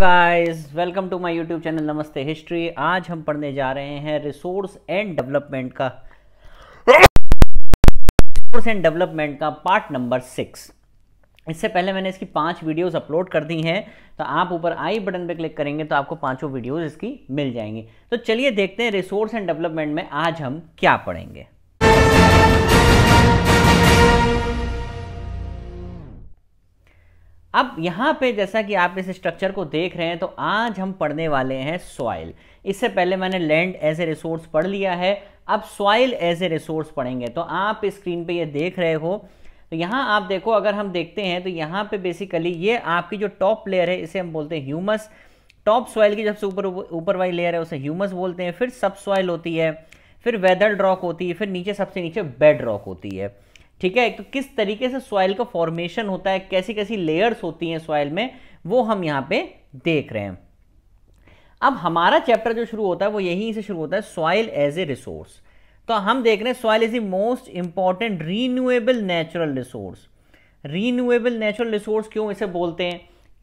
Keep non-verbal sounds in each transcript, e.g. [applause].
Guys welcome to my YouTube channel नमस्ते history आज हम पढ़ने जा रहे हैं रिसोर्स एंड डेवलपमेंट का रिसोर्स एंड डेवलपमेंट का पार्ट नंबर सिक्स इससे पहले मैंने इसकी पांच वीडियोस अपलोड कर दी हैं तो आप ऊपर आई बटन पर क्लिक करेंगे तो आपको पांचों वीडियोस इसकी मिल जाएंगी तो चलिए देखते हैं रिसोर्स एंड डेवलपमेंट में आज हम क्या पढ़ेंगे अब यहाँ पे जैसा कि आप इस स्ट्रक्चर को देख रहे हैं तो आज हम पढ़ने वाले हैं सॉइल इससे पहले मैंने लैंड एज ए रिसोर्स पढ़ लिया है अब सॉइल एज ए रिसोर्स पढ़ेंगे तो आप स्क्रीन पे ये देख रहे हो तो यहाँ आप देखो अगर हम देखते हैं तो यहाँ पे बेसिकली ये आपकी जो टॉप लेयर है इसे हम बोलते हैं ह्यूमस टॉप सॉइल की जब से ऊपर ऊपर वाली लेयर है उसे ह्यूमस बोलते हैं फिर सब सॉइल होती है फिर वेदर ड्रॉक होती है फिर नीचे सबसे नीचे बेड रॉक होती है ठीक है तो किस तरीके से सॉइल का फॉर्मेशन होता है कैसी कैसी लेयर्स होती हैं सॉइल में वो हम यहाँ पे देख रहे हैं अब हमारा चैप्टर जो शुरू होता है वो यहीं से शुरू होता है सॉइल एज ए रिसोर्स तो हम देख रहे हैं soil is the most important renewable natural resource renewable natural resource क्यों इसे बोलते हैं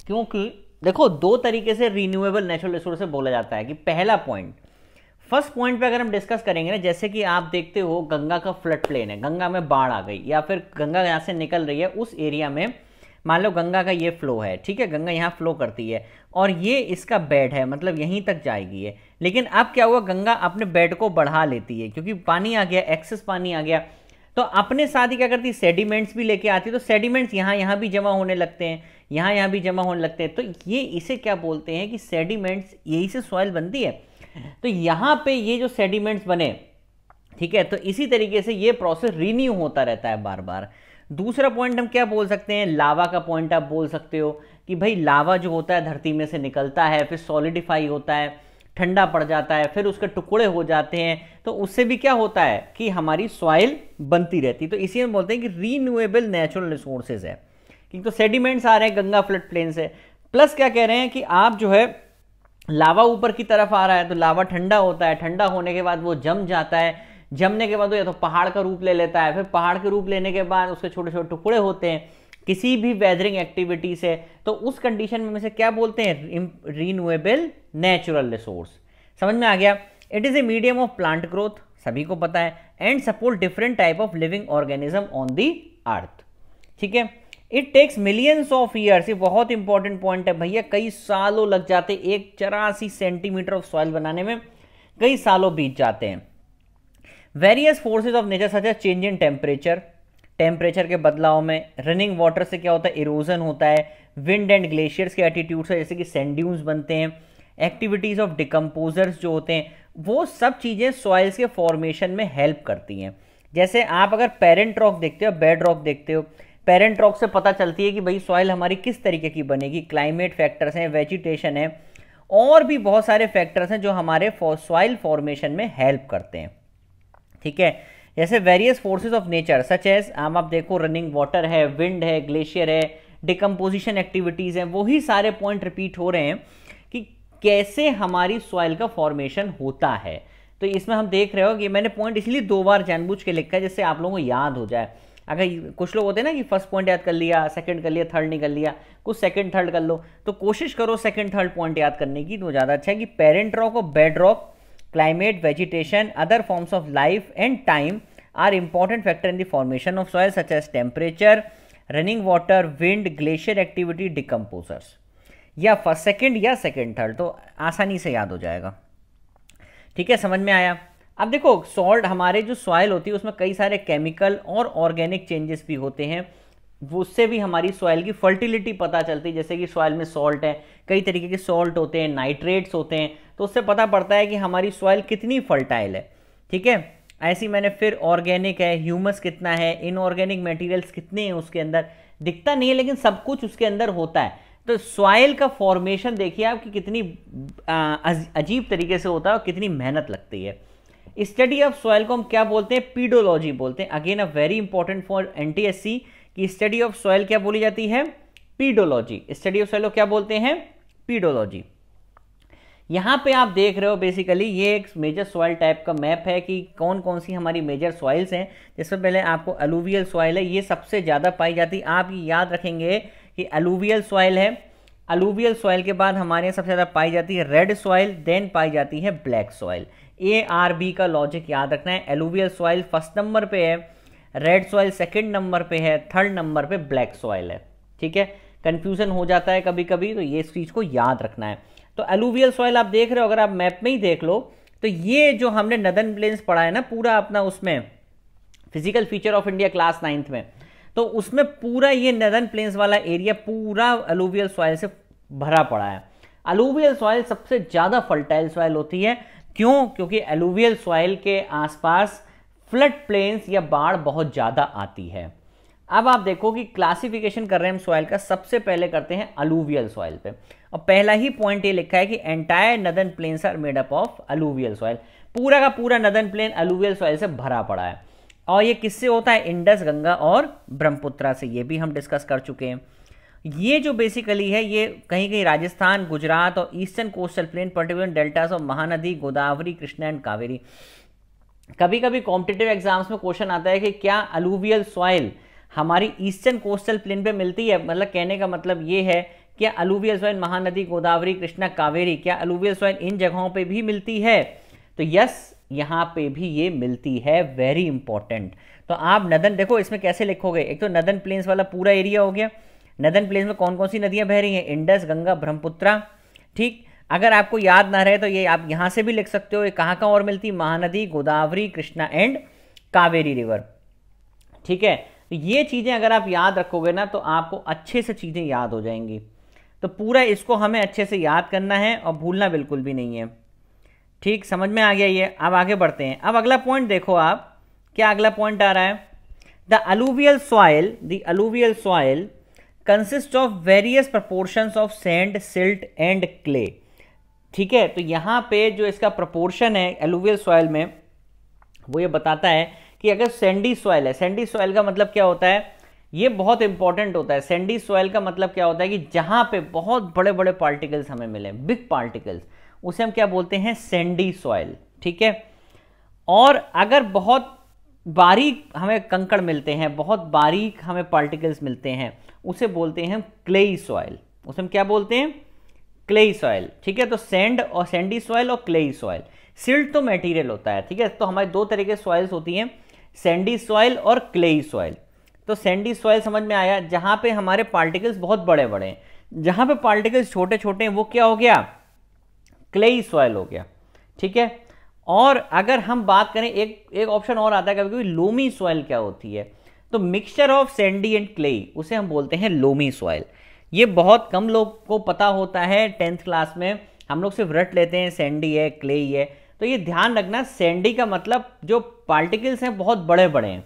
क्योंकि देखो दो तरीके से रीन्यूएबल नेचुरल रिसोर्स बोला जाता है कि पहला पॉइंट फर्स्ट पॉइंट पे अगर हम डिस्कस करेंगे ना जैसे कि आप देखते हो गंगा का फ्लड प्लेन है गंगा में बाढ़ आ गई या फिर गंगा यहाँ से निकल रही है उस एरिया में मान लो गंगा का ये फ्लो है ठीक है गंगा यहाँ फ्लो करती है और ये इसका बेड है मतलब यहीं तक जाएगी है लेकिन अब क्या हुआ गंगा अपने बेड को बढ़ा लेती है क्योंकि पानी आ गया एक्सेस पानी आ गया तो अपने साथ ही क्या करती है सेडिमेंट्स भी लेके आती है तो सेडिमेंट्स यहाँ यहाँ भी जमा होने लगते हैं यहाँ यहाँ भी जमा होने लगते हैं तो ये इसे क्या बोलते हैं कि सेडिमेंट्स यही से सॉइल बनती है तो यहाँ पे ये जो सेडिमेंट्स बने ठीक है तो इसी तरीके से ये प्रोसेस रिन्यू होता रहता है बार बार दूसरा पॉइंट हम क्या बोल सकते हैं लावा का पॉइंट आप बोल सकते हो कि भाई लावा जो होता है धरती में से निकलता है फिर सॉलिडिफाई होता है ठंडा पड़ जाता है फिर उसके टुकड़े हो जाते हैं तो उससे भी क्या होता है कि हमारी सॉइल बनती रहती है तो इसी हम बोलते हैं कि रीन्यूएबल नेचुरल रिसोर्सेज है क्योंकि तो सेडिमेंट्स आ रहे हैं गंगा फ्लड प्लेन से प्लस क्या कह रहे हैं कि आप जो है लावा ऊपर की तरफ आ रहा है तो लावा ठंडा होता है ठंडा होने के बाद वो जम जाता है जमने के बाद वो या तो पहाड़ का रूप ले लेता है फिर पहाड़ के रूप लेने के बाद उसके छोटे छोटे टुकड़े होते हैं किसी भी वेदरिंग एक्टिविटी से तो उस कंडीशन में से क्या बोलते हैं रीनुएबल नेचुरल रिसोर्स समझ में आ गया it is a medium of plant growth सभी को पता है and support different type of living organism on the earth ठीक है it takes millions of years ये बहुत इंपॉर्टेंट पॉइंट है भैया कई सालों लग जाते एक चौरासी सेंटीमीटर ऑफ सॉइल बनाने में कई सालों बीत जाते हैं various forces of nature such change in temperature temperature के बदलाव में रनिंग वाटर से क्या होता है इरोजन होता है विंड एंड ग्लेशियर्स के एटीट्यूड से जैसे कि सेंड्यून्स बनते हैं एक्टिविटीज़ ऑफ डिकम्पोजर्स जो होते हैं वो सब चीज़ें सॉइल्स के फॉर्मेशन में हेल्प करती हैं जैसे आप अगर पेरेंट रॉक देखते हो बेड रॉक देखते हो पेरेंट रॉक से पता चलती है कि भाई सॉइल हमारी किस तरीके की बनेगी क्लाइमेट फैक्टर्स हैं वेजिटेशन है और भी बहुत सारे फैक्टर्स हैं जो हमारे सॉइल फॉर्मेशन में हेल्प करते हैं ठीक है जैसे various forces of nature such as आम आप देखो रनिंग वाटर है विंड है ग्लेशियर है डिकम्पोजिशन एक्टिविटीज़ हैं वही सारे पॉइंट रिपीट हो रहे हैं कि कैसे हमारी सॉइल का फॉर्मेशन होता है तो इसमें हम देख रहे हो कि मैंने पॉइंट इसलिए दो बार जानबूझ के लिखा है जिससे आप लोगों को याद हो जाए अगर कुछ लोग होते हैं ना कि फर्स्ट पॉइंट याद कर लिया सेकंड कर लिया थर्ड नहीं कर लिया कुछ सेकंड थर्ड कर लो तो कोशिश करो सेकंड थर्ड पॉइंट याद करने की तो ज़्यादा अच्छा है कि पेरेंट रॉक और bed rock climate vegetation other forms of life and time are important factor in the formation of soil such as temperature running water wind glacier activity decomposers या फर्स्ट सेकेंड या second third तो आसानी से याद हो जाएगा ठीक है समझ में आया अब देखो सॉल्ट हमारे जो सॉयल होती है उसमें कई सारे केमिकल और ऑर्गेनिक चेंजेस भी होते हैं उससे भी हमारी सॉइल की फर्टिलिटी पता चलती है जैसे कि सॉइल में सॉल्ट है कई तरीके के सॉल्ट होते हैं नाइट्रेट्स होते हैं तो उससे पता पड़ता है कि हमारी सॉइल कितनी फर्टाइल है ठीक है ऐसी मैंने फिर ऑर्गेनिक है ह्यूमस कितना है इनऑर्गेनिक मटेरियल्स कितने हैं उसके अंदर दिखता नहीं है लेकिन सब कुछ उसके अंदर होता है तो सॉइल का फॉर्मेशन देखिए आप कि कितनी अजीब तरीके से होता है और कितनी मेहनत लगती है स्टडी ऑफ सॉइल को हम क्या बोलते हैं पीडोलॉजी बोलते हैं again a very important for NTSC कि स्टडी ऑफ सॉइल क्या बोली जाती है पीडोलॉजी स्टडी ऑफ सॉइल को क्या बोलते हैं पीडोलॉजी यहां पे आप देख रहे हो बेसिकली ये एक मेजर सॉइल टाइप का मैप है कि कौन कौन सी हमारी मेजर सॉइल्स हैं जिसमें पहले आपको अलूवियल सॉइल है ये सबसे ज़्यादा पाई जाती है आप याद रखेंगे कि अलूवियल सॉइल है अलूवियल सॉइल के बाद हमारे यहाँ सबसे ज़्यादा पाई जाती है रेड सॉइल देन पाई जाती है black soil A R B का लॉजिक याद रखना है एलुवियल सॉइल फर्स्ट नंबर पे है रेड सॉइल सेकंड नंबर पे है थर्ड नंबर पे ब्लैक सॉइल है ठीक है कन्फ्यूजन हो जाता है कभी कभी तो ये इस चीज़ को याद रखना है तो एलुवियल सॉइल आप देख रहे हो अगर आप मैप में ही देख लो तो ये जो हमने नदन प्लेन्स पढ़ा है ना पूरा अपना उसमें physical feature of India class ninth में तो उसमें पूरा ये नदन प्लेन्स वाला एरिया पूरा अलूवियल सॉइल से भरा पड़ा है अलूवियल सॉइल सबसे ज़्यादा फर्टाइल सॉइल होती है क्यों क्योंकि एलुवियल सॉइल के आसपास फ्लड प्लेन्स या बाढ़ बहुत ज़्यादा आती है अब आप देखो कि क्लासिफिकेशन कर रहे हैं हम सॉइल का सबसे पहले करते हैं अलूवियल सॉइल पे और पहला ही पॉइंट ये लिखा है कि entire northern plains are made up of alluvial soil पूरा का पूरा नदन प्लेन अलूवियल सॉइल से भरा पड़ा है और ये किससे होता है इंडस गंगा और ब्रह्मपुत्रा से ये भी हम डिस्कस कर चुके हैं ये जो बेसिकली है ये कहीं कहीं राजस्थान गुजरात और eastern coastal plain particular deltas of Mahanadi Godavari Krishna and Kaveri कभी कभी कॉम्पिटेटिव एग्जाम्स में क्वेश्चन आता है कि क्या अलूवियल सॉइल हमारी ईस्टर्न कोस्टल प्लेन पे मिलती है मतलब कहने का मतलब ये है क्या अलूवियल सॉइल महानदी गोदावरी कृष्णा कावेरी क्या अलूवियल सॉइल इन जगहों पे भी मिलती है तो यस यहाँ पे भी ये मिलती है वेरी इंपॉर्टेंट तो आप नदन देखो इसमें कैसे लिखोगे एक तो नदन प्लेन्स वाला पूरा एरिया हो गया नदन प्लेस में कौन कौन सी नदियाँ बह रही हैं इंडस गंगा ब्रह्मपुत्रा ठीक अगर आपको याद ना रहे तो ये आप यहाँ से भी लिख सकते हो ये कहाँ कहाँ और मिलती महानदी गोदावरी कृष्णा एंड कावेरी रिवर ठीक है तो ये चीज़ें अगर आप याद रखोगे ना तो आपको अच्छे से चीज़ें याद हो जाएंगी तो पूरा इसको हमें अच्छे से याद करना है और भूलना बिल्कुल भी नहीं है ठीक समझ में आ गया ये अब आगे बढ़ते हैं अब अगला पॉइंट देखो आप क्या अगला पॉइंट आ रहा है the alluvial soil the alluvial soil consist of various proportion of sand silt and clay ठीक है तो यहाँ पे जो इसका प्रपोर्शन है एलुवियल सॉयल में वो ये बताता है कि अगर सेंडी सॉयल है सेंडी सॉयल का मतलब क्या होता है ये बहुत इंपॉर्टेंट होता है सेंडी सॉयल का मतलब क्या होता है कि जहाँ पे बहुत बड़े बड़े पार्टिकल्स हमें मिले बिग पार्टिकल्स उसे हम क्या बोलते हैं सेंडी सॉयल ठीक है और अगर बहुत बारीक हमें कंकड़ मिलते हैं बहुत बारीक हमें पार्टिकल्स मिलते हैं उसे बोलते हैं क्लेई सॉयल उसे हम क्या बोलते हैं क्लेई सॉयल ठीक है तो सैंड और सैंडी सॉयल और क्लेई सॉयल सिल्ट तो मटेरियल होता है ठीक है तो हमारे दो तरह के सॉयल्स होती हैं सैंडी सॉयल और क्लेई सॉयल तो सैंडी सॉयल समझ में आया जहाँ पे हमारे पार्टिकल्स बहुत बड़े बड़े हैं जहाँ पे पार्टिकल्स छोटे छोटे हैं वो क्या हो गया क्लेई सॉयल हो गया ठीक है और अगर हम बात करें एक एक ऑप्शन और आता है कभी कभी लोमी सॉइल क्या होती है तो mixture of sandy and clay उसे हम बोलते हैं लोमी सॉइल ये बहुत कम लोग को पता होता है टेंथ क्लास में हम लोग सिर्फ रट लेते हैं सैंडी है क्ले है तो ये ध्यान रखना सैंडी का मतलब जो पार्टिकल्स हैं बहुत बड़े बड़े हैं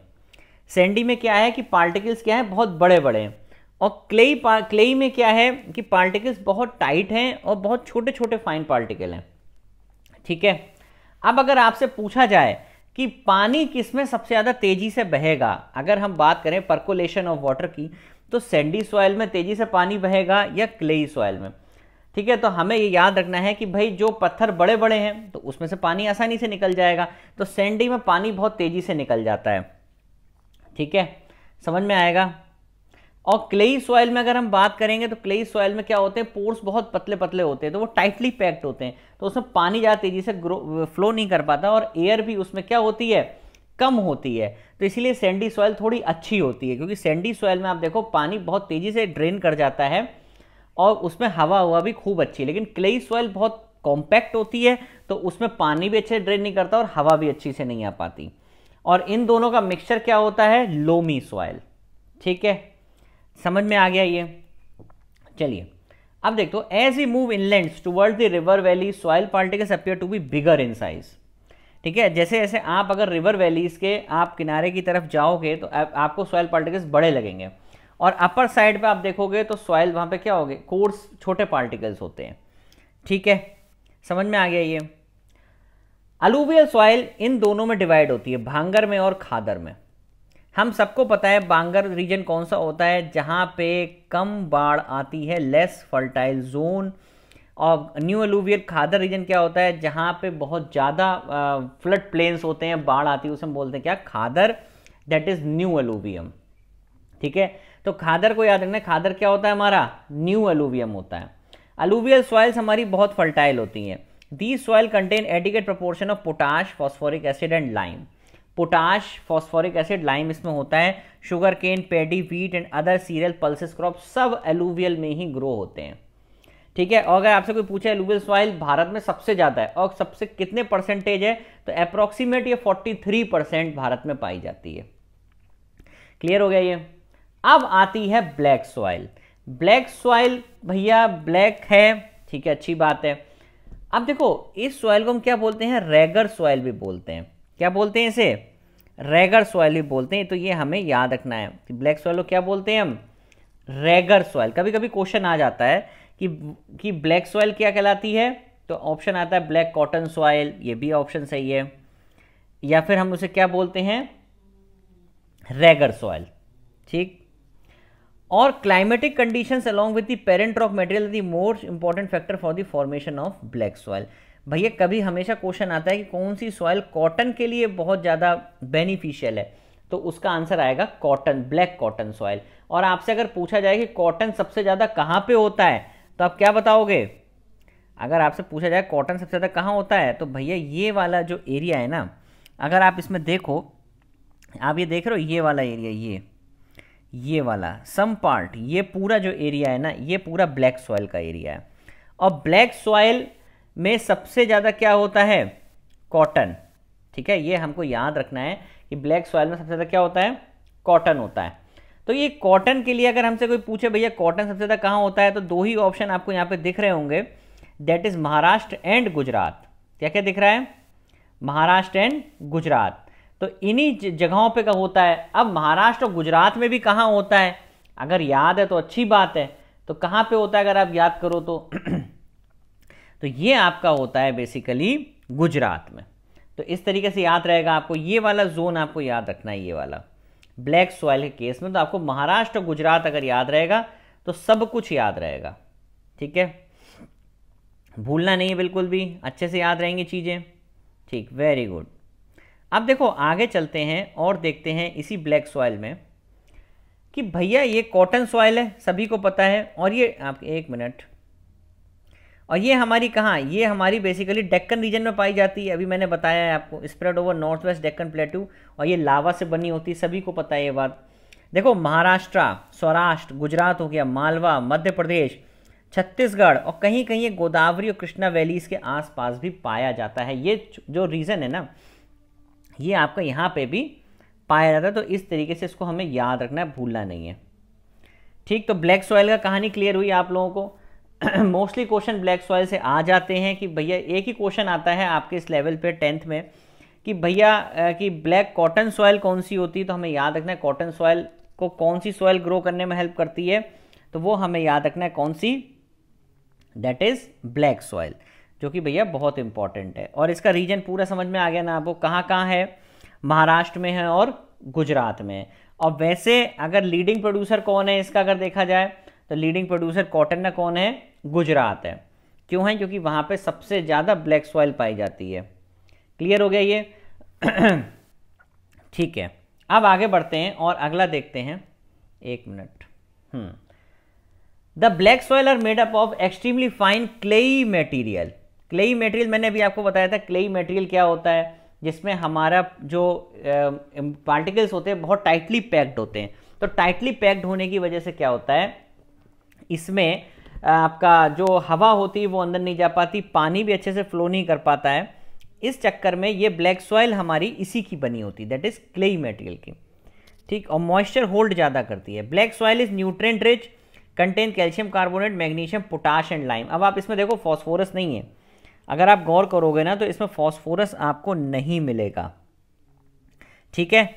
सैंडी में क्या है कि पार्टिकल्स क्या है बहुत बड़े बड़े हैं और क्ले क्ले में क्या है कि पार्टिकल्स बहुत टाइट हैं और बहुत छोटे छोटे फाइन पार्टिकल हैं ठीक है अब अगर आपसे पूछा जाए कि पानी किस में सबसे ज़्यादा तेज़ी से बहेगा अगर हम बात करें परकोलेशन ऑफ वाटर की तो सैंडी सॉइल में तेज़ी से पानी बहेगा या क्लेई सॉइल में ठीक है तो हमें ये याद रखना है कि भाई जो पत्थर बड़े बड़े हैं तो उसमें से पानी आसानी से निकल जाएगा तो सैंडी में पानी बहुत तेज़ी से निकल जाता है ठीक है समझ में आएगा और क्लेई सॉइल में अगर हम बात करेंगे तो क्लेई सॉइल में क्या होते हैं पोर्स बहुत पतले पतले होते हैं तो वो टाइटली पैक्ड होते हैं तो उसमें पानी ज़्यादा तेज़ी से ग्रो फ्लो नहीं कर पाता और एयर भी उसमें क्या होती है कम होती है तो इसीलिए सैंडी सॉइल थोड़ी अच्छी होती है क्योंकि सैंडी सॉइल में आप देखो पानी बहुत तेज़ी से ड्रेन कर जाता है और उसमें हवा हुआ भी खूब अच्छी लेकिन क्लेई सॉइल बहुत कॉम्पैक्ट होती है तो उसमें पानी भी अच्छे से ड्रेन नहीं करता और हवा भी अच्छी से नहीं आ पाती और इन दोनों का मिक्सचर क्या होता है लोमी सॉइल ठीक है समझ में आ गया ये चलिए अब देख दो as we move inland toward the river valley soil particles appear to be bigger in size ठीक है जैसे जैसे आप अगर रिवर वैलीज के आप किनारे की तरफ जाओगे तो आप, आपको सॉइल पार्टिकल्स बड़े लगेंगे और अपर साइड पे आप देखोगे तो सॉइल वहाँ पे क्या होगे कोर्स छोटे पार्टिकल्स होते हैं ठीक है समझ में आ गया ये अलूवियल सॉइल इन दोनों में डिवाइड होती है भांगर में और खादर में हम सबको पता है बांगर रीजन कौन सा होता है जहाँ पे कम बाढ़ आती है लेस फर्टाइल जोन और न्यू एलुवियल खादर रीजन क्या होता है जहाँ पे बहुत ज़्यादा फ्लड प्लेन्स होते हैं बाढ़ आती है उसे हम बोलते हैं क्या khadar that is new alluvium ठीक है तो खादर को याद रखना खादर क्या होता है हमारा न्यू एलुवियम होता है अलूवियल सॉइल्स हमारी बहुत फर्टाइल होती हैं the soil contain adequate proportion of potash phosphoric acid and lime potash phosphoric acid lime इसमें होता है sugar cane paddy wheat and other cereal pulses crop सब एलुवियल में ही ग्रो होते हैं ठीक है और अगर आपसे कोई पूछे एलुवियल सॉइल भारत में सबसे ज़्यादा है और सबसे कितने परसेंटेज है तो अप्रोक्सीमेट ये 43 परसेंट भारत में पाई जाती है क्लियर हो गया ये अब आती है ब्लैक सॉइल ब्लैक सॉइल भैया ब्लैक है ठीक है अच्छी बात है अब देखो इस सॉइल को हम क्या बोलते हैं रेगर सॉइल भी बोलते हैं क्या बोलते हैं इसे रेगर सॉइल भी बोलते हैं तो ये हमें याद रखना है कि ब्लैक सॉइल को क्या बोलते हैं हम रेगर सॉइल कभी कभी क्वेश्चन आ जाता है कि कि ब्लैक सॉइल क्या कहलाती है तो ऑप्शन आता है ब्लैक कॉटन सॉइल ये भी ऑप्शन सही है या फिर हम उसे क्या बोलते हैं रेगर सॉइल ठीक और climatic conditions along with the parent of material the most important factor for the formation of black soil भैया कभी हमेशा क्वेश्चन आता है कि कौन सी सॉइल कॉटन के लिए बहुत ज़्यादा बेनिफिशियल है तो उसका आंसर आएगा कॉटन ब्लैक कॉटन सॉइल और आपसे अगर पूछा जाए कि कॉटन सबसे ज़्यादा कहाँ पे होता है तो आप क्या बताओगे अगर आपसे पूछा जाए कॉटन सबसे ज़्यादा कहाँ होता है तो भैया ये वाला जो एरिया है ना अगर आप इसमें देखो आप ये देख रहे हो ये वाला एरिया ये ये वाला सम पार्ट ये पूरा जो एरिया है ना ये पूरा ब्लैक सॉइल का एरिया है और ब्लैक सॉइल में सबसे ज़्यादा क्या होता है कॉटन ठीक है ये हमको याद रखना है कि ब्लैक सॉइल में सबसे ज़्यादा क्या होता है कॉटन होता है तो ये कॉटन के लिए अगर हमसे कोई पूछे भैया कॉटन सबसे ज़्यादा कहाँ होता है तो दो ही ऑप्शन आपको यहाँ पे दिख रहे होंगे that is Maharashtra and Gujarat क्या क्या दिख रहा है महाराष्ट्र एंड गुजरात तो इन्हीं जगहों पे का होता है अब महाराष्ट्र और गुजरात में भी कहाँ होता है अगर याद है तो अच्छी बात है तो कहाँ पे होता है अगर आप याद करो तो [clears throat] तो ये आपका होता है बेसिकली गुजरात में तो इस तरीके से याद रहेगा आपको ये वाला जोन आपको याद रखना है ये वाला ब्लैक सॉइल के केस में तो आपको महाराष्ट्र गुजरात अगर याद रहेगा तो सब कुछ याद रहेगा ठीक है भूलना नहीं है बिल्कुल भी अच्छे से याद रहेंगी चीज़ें ठीक वेरी गुड अब देखो आगे चलते हैं और देखते हैं इसी ब्लैक सॉइल में कि भैया ये कॉटन सॉइल है सभी को पता है और ये आप एक मिनट और ये हमारी कहाँ ये हमारी बेसिकली डेक्कन रीजन में पाई जाती है अभी मैंने बताया है आपको spread over north west Deccan plateau और ये लावा से बनी होती है सभी को पता है ये बात देखो महाराष्ट्र सौराष्ट्र गुजरात हो गया मालवा मध्य प्रदेश छत्तीसगढ़ और कहीं कहीं ये गोदावरी और कृष्णा वैलीज के आसपास भी पाया जाता है ये जो रीज़न है ना ये आपका यहाँ पे भी पाया जाता है तो इस तरीके से इसको हमें याद रखना है भूलना नहीं है ठीक तो ब्लैक सॉयल का कहानी क्लियर हुई आप लोगों को मोस्टली क्वेश्चन ब्लैक सॉयल से आ जाते हैं कि भैया एक ही क्वेश्चन आता है आपके इस लेवल पे टेंथ में कि भैया कि ब्लैक कॉटन सॉयल कौन सी होती है तो हमें याद रखना है कॉटन सॉयल को कौन सी सॉयल ग्रो करने में हेल्प करती है तो वो हमें याद रखना है कौन सी दैट इज़ ब्लैक सॉयल जो कि भैया बहुत इंपॉर्टेंट है और इसका रीजन पूरा समझ में आ गया ना आपको कहाँ कहाँ है महाराष्ट्र में है और गुजरात में है और वैसे अगर लीडिंग प्रोड्यूसर कौन है इसका अगर देखा जाए तो लीडिंग प्रोड्यूसर कॉटन ना कौन है गुजरात है क्यों है क्योंकि वहाँ पे सबसे ज़्यादा ब्लैक सॉइल पाई जाती है क्लियर हो गया ये [clears throat] ठीक है अब आगे बढ़ते हैं और अगला देखते हैं एक minute the black soil are made up of extremely fine clayey material clayey material मैंने अभी आपको बताया था क्लेई मेटीरियल क्या होता है जिसमें हमारा जो पार्टिकल्स होते हैं बहुत टाइटली पैक्ड होते हैं तो टाइटली पैक्ड होने की वजह से क्या होता है इसमें आपका जो हवा होती है वो अंदर नहीं जा पाती पानी भी अच्छे से फ्लो नहीं कर पाता है इस चक्कर में ये ब्लैक सॉइल हमारी इसी की बनी होती है दैट इज़ क्लेई मेटेरियल की ठीक और मॉइस्चर होल्ड ज़्यादा करती है black soil is nutrient rich contain calcium carbonate magnesium potash and lime अब आप इसमें देखो फॉस्फोरस नहीं है अगर आप गौर करोगे ना तो इसमें फॉस्फोरस आपको नहीं मिलेगा ठीक है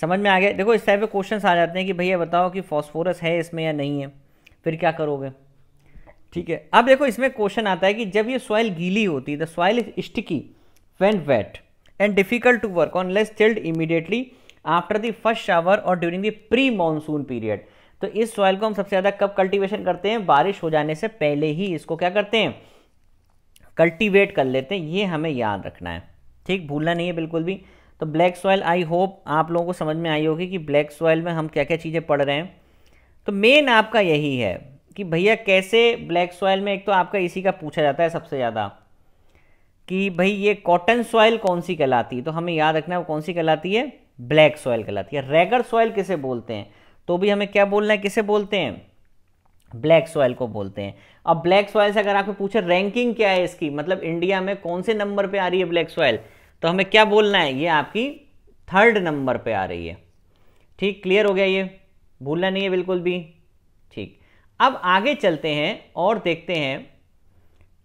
समझ में आ गया देखो इस टाइप के क्वेश्चन आ जाते हैं कि भैया बताओ कि फॉस्फोरस है इसमें या नहीं है फिर क्या करोगे ठीक है अब देखो इसमें क्वेश्चन आता है कि जब ये सॉइल गीली होती है the soil is sticky when wet and difficult to work on less chilled immediately after the first shower और during the pre monsoon period तो इस सॉइल को हम सबसे ज़्यादा कब कल्टीवेशन करते हैं बारिश हो जाने से पहले ही इसको क्या करते हैं कल्टीवेट कर लेते हैं ये हमें याद रखना है ठीक भूलना नहीं है बिल्कुल भी तो ब्लैक सॉइल आई होप आप लोगों को समझ में आई होगी कि ब्लैक सॉयल में हम क्या क्या चीज़ें पढ़ रहे हैं तो मेन आपका यही है कि भैया कैसे ब्लैक सॉयल में एक तो आपका इसी का पूछा जाता है सबसे ज़्यादा कि भाई ये कॉटन सॉयल कौन सी कहलाती है तो हमें याद रखना है वो कौन सी कहलाती है ब्लैक सॉयल कहलाती है रेगर सॉयल किसे बोलते हैं तो भी हमें क्या बोलना है किसे बोलते हैं ब्लैक सॉयल को बोलते हैं अब ब्लैक सॉयल से अगर आपको पूछे रैंकिंग क्या है इसकी मतलब इंडिया में कौन से नंबर पर आ रही है ब्लैक सॉयल तो हमें क्या बोलना है ये आपकी थर्ड नंबर पर आ रही है ठीक क्लियर हो गया ये भूलना नहीं है बिल्कुल भी अब आगे चलते हैं और देखते हैं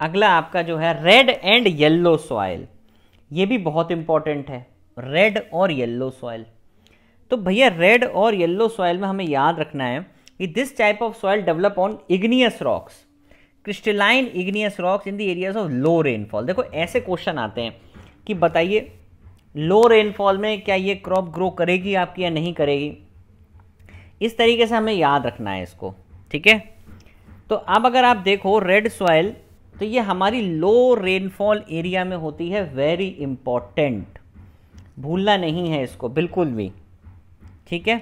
अगला आपका जो है रेड एंड येल्लो सॉयल ये भी बहुत इंपॉर्टेंट है रेड और येल्लो सॉयल तो भैया रेड और येल्लो सॉयल में हमें याद रखना है कि this type of soil develop on igneous rocks crystalline igneous rocks in the areas of low rainfall देखो ऐसे क्वेश्चन आते हैं कि बताइए लो रेनफॉल में क्या ये क्रॉप ग्रो करेगी आपकी या नहीं करेगी इस तरीके से हमें याद रखना है इसको ठीक है तो अब अगर आप देखो रेड सॉयल तो ये हमारी लो रेनफॉल एरिया में होती है वेरी इंपॉर्टेंट भूलना नहीं है इसको बिल्कुल भी ठीक है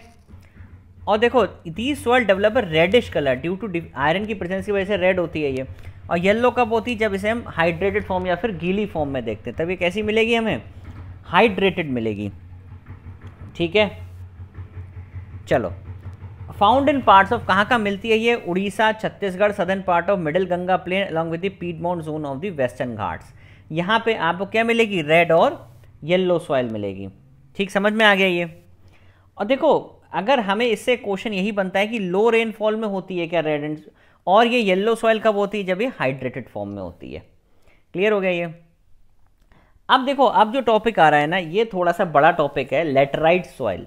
और देखो the soil develop reddish colour due to iron की प्रेजेंस की वजह से रेड होती है ये और येलो कब होती है जब इसे हम हाइड्रेटेड फॉर्म या फिर गीली फॉर्म में देखते हैं तब ये कैसी मिलेगी हमें हाइड्रेटेड मिलेगी ठीक है चलो फाउंड इन पार्ट्स ऑफ कहाँ कहाँ मिलती है ये Orissa Chhattisgarh southern part of middle Ganga plain along with the piedmont zone of the western Ghats यहाँ पे आपको क्या मिलेगी रेड और येल्लो सॉइल मिलेगी ठीक समझ में आ गया ये और देखो अगर हमें इससे क्वेश्चन यही बनता है कि लो रेनफॉल में होती है क्या रेड एंड और ये येल्लो सॉइल कब होती है जब ये हाइड्रेटेड फॉर्म में होती है क्लियर हो गया ये अब देखो अब जो टॉपिक आ रहा है ना ये थोड़ा सा बड़ा टॉपिक है लेटराइट सॉइल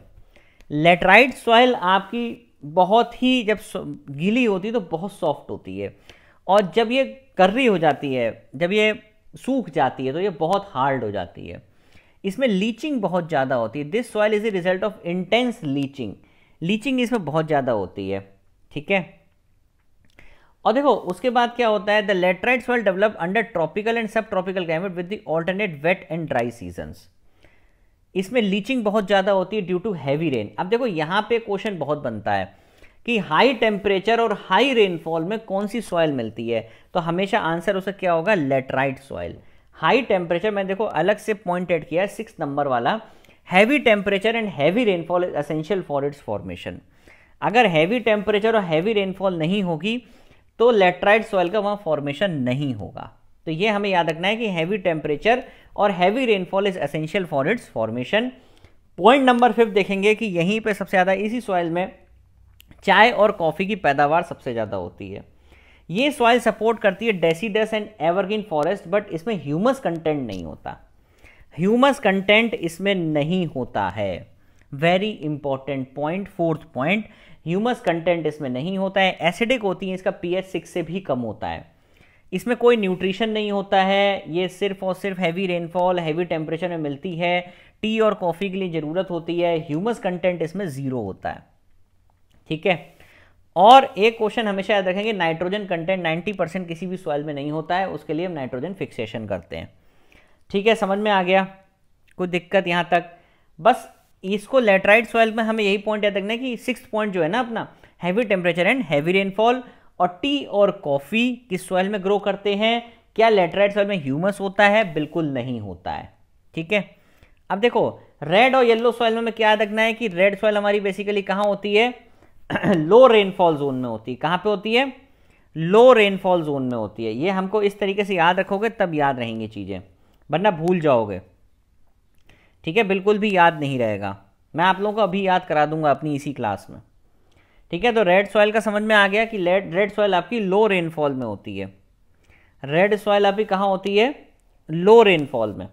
लेटराइट सॉइल आपकी बहुत ही जब गीली होती है तो बहुत सॉफ्ट होती है और जब ये कर्री हो जाती है जब ये सूख जाती है तो ये बहुत हार्ड हो जाती है इसमें लीचिंग बहुत ज़्यादा होती है this soil is a result of intense leaching leaching इसमें बहुत ज़्यादा होती है ठीक है और देखो उसके बाद क्या होता है the laterite soil develop under tropical and sub tropical climate with the alternate wet and dry seasons इसमें लीचिंग बहुत ज़्यादा होती है ड्यू टू हैवी रेन अब देखो यहाँ पे क्वेश्चन बहुत बनता है कि हाई टेम्परेचर और हाई रेनफॉल में कौन सी सॉइल मिलती है तो हमेशा आंसर उसका क्या होगा लेटराइट सॉइल हाई टेम्परेचर मैंने देखो अलग से पॉइंट एड किया है सिक्स नंबर वाला heavy temperature and heavy rainfall is essential for its formation अगर हैवी टेम्परेचर और हैवी रेनफॉल नहीं होगी तो लेटराइट सॉइल का वहाँ फॉर्मेशन नहीं होगा तो ये हमें याद रखना है कि हैवी टेम्परेचर और heavy rainfall is essential for its formation point number fifth देखेंगे कि यहीं पे सबसे ज़्यादा इसी सॉइल में चाय और कॉफ़ी की पैदावार सबसे ज़्यादा होती है ये सॉइल सपोर्ट करती है deciduous and evergreen forest but इसमें ह्यूमस कंटेंट नहीं होता ह्यूमस कंटेंट इसमें नहीं होता है very important point fourth point humus content इसमें नहीं होता है एसिडिक होती है इसका पीएच सिक्स से भी कम होता है इसमें कोई न्यूट्रिशन नहीं होता है ये सिर्फ और सिर्फ हैवी रेनफॉल हैवी टेम्परेचर में मिलती है टी और कॉफ़ी के लिए ज़रूरत होती है ह्यूमस कंटेंट इसमें ज़ीरो होता है ठीक है और एक क्वेश्चन हमेशा याद रखेंगे नाइट्रोजन कंटेंट 90 परसेंट किसी भी सॉइल में नहीं होता है उसके लिए हम नाइट्रोजन फिक्सेशन करते हैं ठीक है समझ में आ गया कोई दिक्कत यहाँ तक बस इसको लेटराइट सॉइल में हमें यही पॉइंट याद रखना है कि सिक्स पॉइंट जो है ना अपना heavy temperature and heavy rainfall और टी और कॉफ़ी किस सॉइल में ग्रो करते हैं क्या लेटराइट सॉइल में ह्यूमस होता है बिल्कुल नहीं होता है ठीक है अब देखो रेड और येलो सॉइल में, क्या याद रखना है कि रेड सॉइल हमारी बेसिकली कहाँ होती है लो रेनफॉल जोन में होती है कहाँ पे होती है लो रेनफॉल जोन में होती है ये हमको इस तरीके से याद रखोगे तब याद रहेंगी चीज़ें वरना भूल जाओगे ठीक है बिल्कुल भी याद नहीं रहेगा मैं आप लोगों को अभी याद करा दूंगा अपनी इसी क्लास में ठीक है तो रेड सॉइल का समझ में आ गया कि रेड सॉइल आपकी लो रेनफॉल में होती है रेड सॉइल आपकी कहाँ होती है लो रेनफॉल में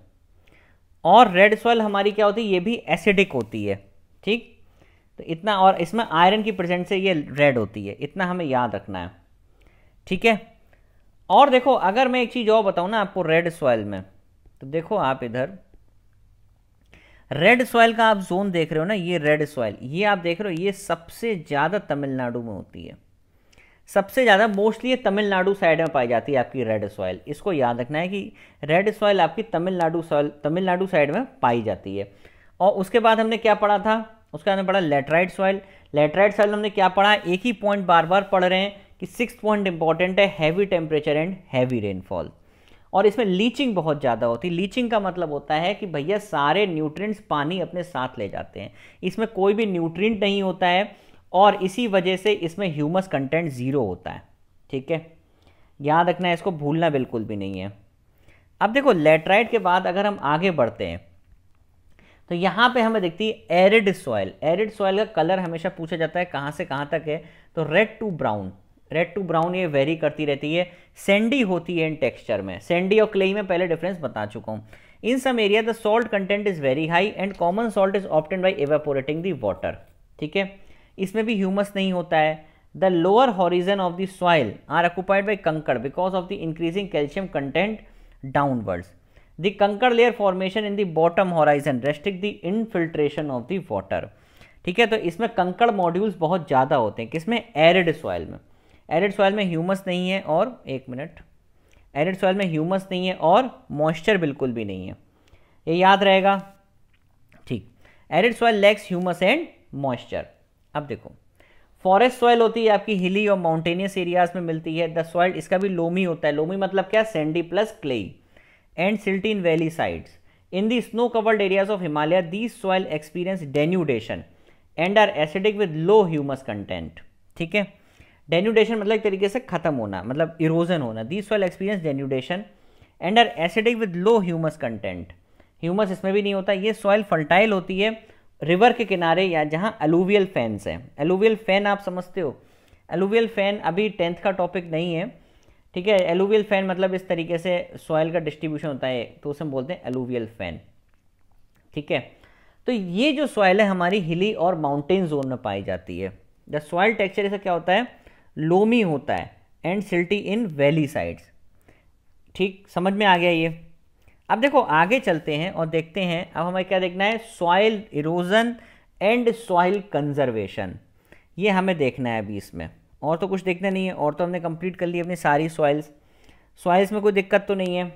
और रेड सॉइल हमारी क्या होती है ये भी एसिडिक होती है ठीक तो इतना और इसमें आयरन की प्रेजेंट से ये रेड होती है इतना हमें याद रखना है ठीक है और देखो अगर मैं एक चीज़ और बताऊँ ना आपको रेड सॉइल में तो देखो आप इधर रेड सॉइल का आप जोन देख रहे हो ना ये रेड सॉइल ये आप देख रहे हो ये सबसे ज़्यादा तमिलनाडु में होती है सबसे ज़्यादा मोस्टली ये तमिलनाडु साइड में पाई जाती है आपकी रेड सॉइल इसको याद रखना है कि रेड सॉइल आपकी तमिलनाडु सॉइल तमिलनाडु साइड में पाई जाती है और उसके बाद हमने क्या पढ़ा था उसके बाद हमने पढ़ा लेटराइट सॉइल लेटराइट सॉइल हमने क्या पढ़ा एक ही पॉइंट बार बार पढ़ रहे हैं कि सिक्स पॉइंट इंपॉर्टेंट है heavy temperature and heavy rainfall और इसमें लीचिंग बहुत ज़्यादा होती है लीचिंग का मतलब होता है कि भैया सारे न्यूट्रिएंट्स पानी अपने साथ ले जाते हैं इसमें कोई भी न्यूट्रिएंट नहीं होता है और इसी वजह से इसमें ह्यूमस कंटेंट ज़ीरो होता है ठीक है याद रखना है इसको भूलना बिल्कुल भी नहीं है अब देखो लेटराइट के बाद अगर हम आगे बढ़ते हैं तो यहाँ पे हमें दिखती है एरिड सॉयल एरिड सॉयल का कलर हमेशा पूछा जाता है कहाँ से कहाँ तक है तो red to brown red to brown ये वेरी करती रहती है सेंडी होती है इन टेक्सचर में सेंडी और क्ले में पहले डिफरेंस बता चुका हूँ in some area the salt content is very high and common salt is obtain by evaporating the water ठीक है इसमें भी ह्यूमस नहीं होता है the lower horizon of the soil are occupied by kankar because of the increasing calcium content downwards the kankar layer formation in the bottom horizon restrict the infiltration of the water ठीक है तो इसमें कंकड़ मॉड्यूल्स बहुत ज़्यादा होते हैं किसमें एरिड सॉइल में एरिड सॉयल में ह्यूमस नहीं है और एक मिनट एरिड सॉयल में ह्यूमस नहीं है और मॉइस्चर बिल्कुल भी नहीं है ये याद रहेगा ठीक arid soil lacks humus and moisture अब देखो फॉरेस्ट सॉइल होती है आपकी हिली और माउंटेनियस एरियाज में मिलती है द सॉयल इसका भी लोमी होता है लोमी मतलब क्या sandy plus clay and silty in valley sides in the snow covered areas of Himalaya the soil experience denudation and are acidic with low humus content ठीक है डेन्यूडेशन मतलब एक तरीके से खत्म होना मतलब इरोजन होना this well experience denudation and are acidic with low humus content humus इसमें भी नहीं होता ये सॉइल फर्टाइल होती है रिवर के किनारे या जहाँ एलोवियल फैंस हैं एलोवियल फैन आप समझते हो एलुवियल फैन अभी टेंथ का टॉपिक नहीं है ठीक है एलुवियल फैन मतलब इस तरीके से सॉयल का डिस्ट्रीब्यूशन होता है तो उसे हम बोलते हैं एलुवियल फैन ठीक है तो ये जो सॉयल है हमारी हिली और माउंटेन जोन में पाई जाती है द सॉइल टेक्सचर इसका क्या होता है लोमी होता है and silty in valley sides ठीक समझ में आ गया ये अब देखो आगे चलते हैं और देखते हैं अब हमें क्या देखना है soil erosion and soil conservation ये हमें देखना है अभी इसमें और तो कुछ देखना नहीं है और तो हमने कंप्लीट कर ली अपनी सारी सॉइल्स सॉइल्स में कोई दिक्कत तो नहीं है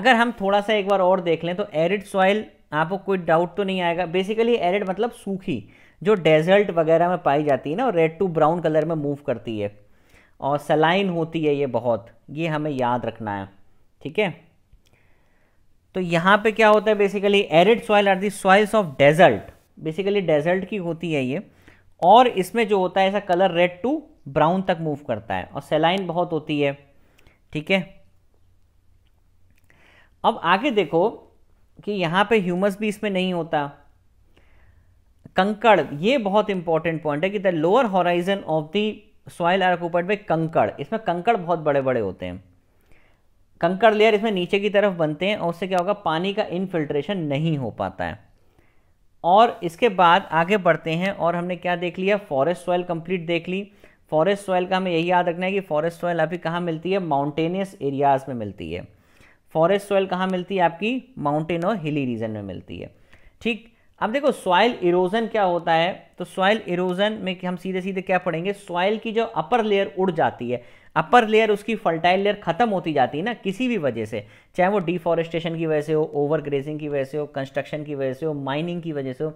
अगर हम थोड़ा सा एक बार और देख लें तो एरिड सॉइल आपको कोई डाउट तो नहीं आएगा बेसिकली एरिड मतलब सूखी जो डेजर्ट वगैरह में पाई जाती है ना और रेड टू ब्राउन कलर में मूव करती है और सलाइन होती है ये बहुत ये हमें याद रखना है ठीक है तो यहाँ पे क्या होता है basically arid soil are the soils of desert basically desert की होती है ये और इसमें जो होता है ऐसा कलर रेड टू ब्राउन तक मूव करता है और सेलाइन बहुत होती है ठीक है अब आगे देखो कि यहाँ पे ह्यूमस भी इसमें नहीं होता कंकड़ ये बहुत इंपॉर्टेंट पॉइंट है कि the lower horizon of the soil are occupied by kankar इसमें कंकड़ बहुत बड़े बड़े होते हैं कंकड़ लेयर इसमें नीचे की तरफ बनते हैं और उससे क्या होगा पानी का इनफिल्ट्रेशन नहीं हो पाता है और इसके बाद आगे बढ़ते हैं और हमने क्या देख लिया फॉरेस्ट सॉइल कंप्लीट देख ली फॉरेस्ट सॉइल का हमें यही याद रखना है कि फॉरेस्ट सॉइल अभी कहाँ मिलती है माउंटेनियस एरियाज़ में मिलती है फॉरेस्ट सॉइल कहाँ मिलती है आपकी माउंटेन और हिली रीजन में मिलती है ठीक अब देखो सॉइल इरोजन क्या होता है तो सॉइल इरोजन में हम सीधे सीधे क्या पढ़ेंगे सॉइल की जो अपर लेयर उड़ जाती है अपर लेयर उसकी फर्टाइल लेयर खत्म होती जाती है ना किसी भी वजह से चाहे वो डिफॉरेस्टेशन की वजह से हो ओवर ग्रेजिंग की वजह से हो कंस्ट्रक्शन की वजह से हो माइनिंग की वजह से हो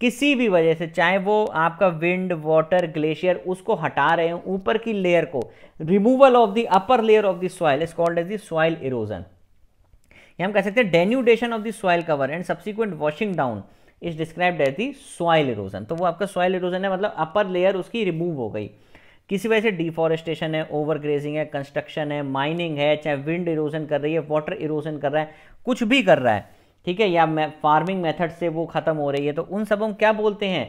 किसी भी वजह से चाहे वो आपका विंड वाटर ग्लेशियर उसको हटा रहे हो ऊपर की लेयर को removal of the upper layer of the soil is called as the soil erosion हम कह सकते हैं denudation of the soil cover and subsequent washing down is described as the soil erosion तो वो आपका सॉइल इरोजन है मतलब अपर layer उसकी रिमूव हो गई किसी वजह से डिफॉरेस्टेशन है ओवर ग्रेजिंग है कंस्ट्रक्शन है माइनिंग है चाहे विंड इरोजन कर रही है वाटर इरोजन कर रहा है कुछ भी कर रहा है ठीक है या फार्मिंग मेथड से वो ख़त्म हो रही है तो उन सब हम क्या बोलते हैं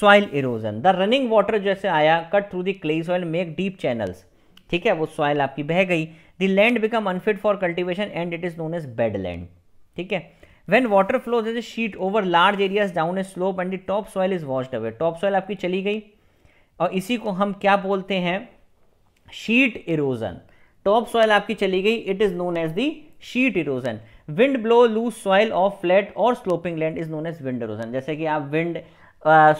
soil erosion the running water जैसे आया cut through the clay soil make deep channels ठीक है वो सॉइल आपकी बह गई the land become unfit for cultivation and it is known as bad land ठीक है when water flows as a sheet over large areas down a slope and the top soil is washed away top आपकी चली गई और इसी को हम क्या बोलते हैं शीट इरोजन टॉप सॉइल आपकी चली गई it is known as the sheet erosion wind blow loose soil off flat और sloping land is known as wind erosion जैसे कि आप विंड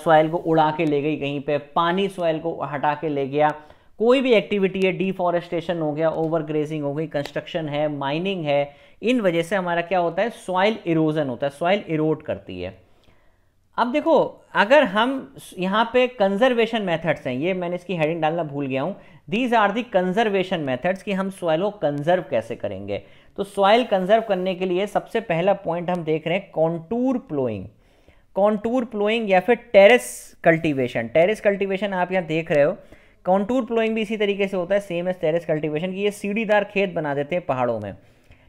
सॉइल को उड़ा के ले गई कहीं पे पानी सॉइल को हटा के ले गया कोई भी एक्टिविटी है डिफॉरेस्टेशन हो गया ओवर ग्रेजिंग हो गई कंस्ट्रक्शन है माइनिंग है इन वजह से हमारा क्या होता है सॉइल इरोजन होता है सॉइल इरोड करती है अब देखो अगर हम यहाँ पे कंजर्वेशन मेथड्स हैं ये मैंने इसकी हेडिंग डालना भूल गया हूँ these are the conservation methods कि हम सॉइल को कंजर्व कैसे करेंगे तो सॉइल कंजर्व करने के लिए सबसे पहला पॉइंट हम देख रहे हैं कॉन्टूर प्लोइंग कॉन्टूर प्लोइंग या फिर टेरेस कल्टिवेशन टेरेस कल्टिवेशन आप यहाँ देख रहे हो कॉन्टूर प्लोइंग भी इसी तरीके से होता है सेम एज टेरेस कल्टिवेशन कि ये सीढ़ीदार खेत बना देते हैं पहाड़ों में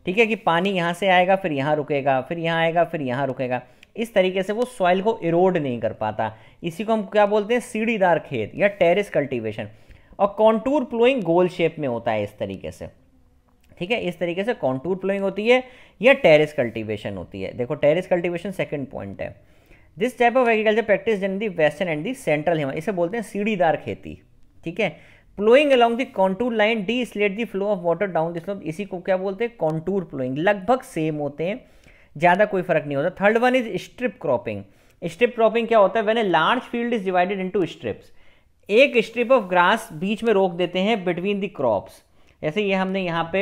ठीक है कि पानी यहाँ से आएगा फिर यहाँ रुकेगा फिर यहाँ आएगा फिर यहाँ रुकेगा इस तरीके से वो सॉइल को इरोड नहीं कर पाता इसी को हम क्या बोलते हैं सीढ़ीदार खेत या टेरिस कल्टिवेशन और कॉन्टूर प्लोइंग गोल शेप में होता है इस तरीके से ठीक है इस तरीके से कॉन्टूर प्लोइंग होती है या टेरिस कल्टिवेशन होती है देखो टेरिस कल्टिवेशन सेकेंड पॉइंट है this type of agriculture practice in the western and the central Himalaya इसे बोलते हैं सीढ़ीदार खेती ठीक है ploughing along the contour line decelerate the flow of water down this slope इसी को क्या बोलते हैं कॉन्टूर प्लोइंग लगभग सेम होते हैं ज़्यादा कोई फर्क नहीं होता third one is strip cropping strip cropping क्या होता है when a large field is divided into strips एक स्ट्रिप ऑफ ग्रास बीच में रोक देते हैं बिटवीन द क्रॉप्स जैसे ये हमने यहाँ पे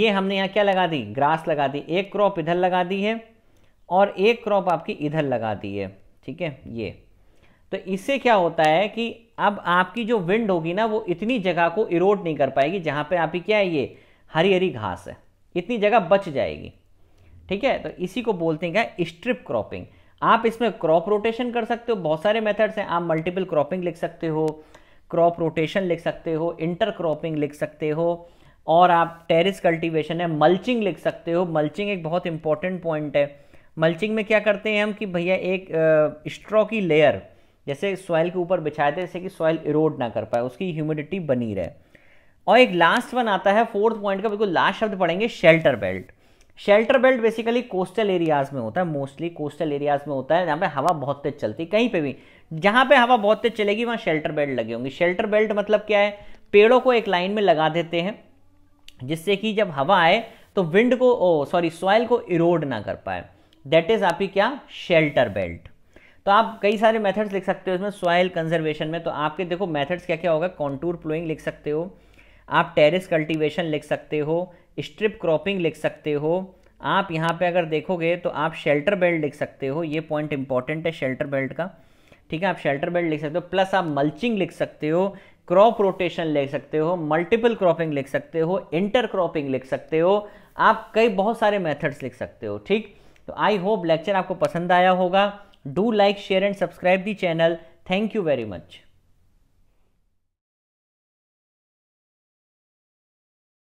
ये हमने यहाँ क्या लगा दी ग्रास लगा दी एक क्रॉप इधर लगा दी है और एक क्रॉप आपकी इधर लगा दी है ठीक है ये तो इससे क्या होता है कि अब आपकी जो विंड होगी ना वो इतनी जगह को इरोड नहीं कर पाएगी जहाँ पे आपकी क्या है ये हरी हरी घास है इतनी जगह बच जाएगी ठीक है तो इसी को बोलते हैं क्या स्ट्रिप क्रॉपिंग आप इसमें क्रॉप रोटेशन कर सकते हो बहुत सारे मेथड्स हैं आप मल्टीपल क्रॉपिंग लिख सकते हो क्रॉप रोटेशन लिख सकते हो इंटर क्रॉपिंग लिख सकते हो और आप टेरिस कल्टीवेशन है मल्चिंग लिख सकते हो मल्चिंग एक बहुत इंपॉर्टेंट पॉइंट है मल्चिंग में क्या करते हैं हम कि भैया एक स्ट्रॉ की लेयर जैसे सॉइल के ऊपर बिछाए थे जैसे कि सॉइल इरोड ना कर पाए उसकी ह्यूमिडिटी बनी रहे और एक लास्ट वन आता है फोर्थ पॉइंट का बिल्कुल लास्ट शब्द पढ़ेंगे shelter belt shelter belt basically coastal areas में होता है मोस्टली कोस्टल एरियाज में होता है जहाँ पे हवा बहुत तेज चलती है कहीं पे भी जहाँ पे हवा बहुत तेज चलेगी वहाँ शेल्टर बेल्ट लगे होंगे शेल्टर बेल्ट मतलब क्या है पेड़ों को एक लाइन में लगा देते हैं जिससे कि जब हवा आए तो विंड को सॉरी सॉयल को इरोड ना कर पाए दैट इज आपकी क्या शेल्टर बेल्ट तो आप कई सारे मेथड्स लिख सकते हो इसमें सॉइल कंजर्वेशन में तो आपके देखो मेथड्स क्या क्या होगा कॉन्टूर प्लोइंग लिख सकते हो आप टेरिस कल्टीवेशन लिख सकते हो स्ट्रिप क्रॉपिंग लिख सकते हो आप यहाँ पे अगर देखोगे तो आप शेल्टर बेल्ट लिख सकते हो ये पॉइंट इंपॉर्टेंट है शेल्टर बेल्ट का ठीक है आप शेल्टर बेल्ट लिख सकते हो प्लस आप मल्चिंग लिख सकते हो क्रॉप रोटेशन लिख सकते हो मल्टीपल क्रॉपिंग लिख सकते हो इंटर क्रॉपिंग लिख सकते हो आप कई बहुत सारे मेथड्स लिख सकते हो ठीक तो आई होप लेक्चर आपको पसंद आया होगा Do like, share and subscribe the channel. Thank you very much.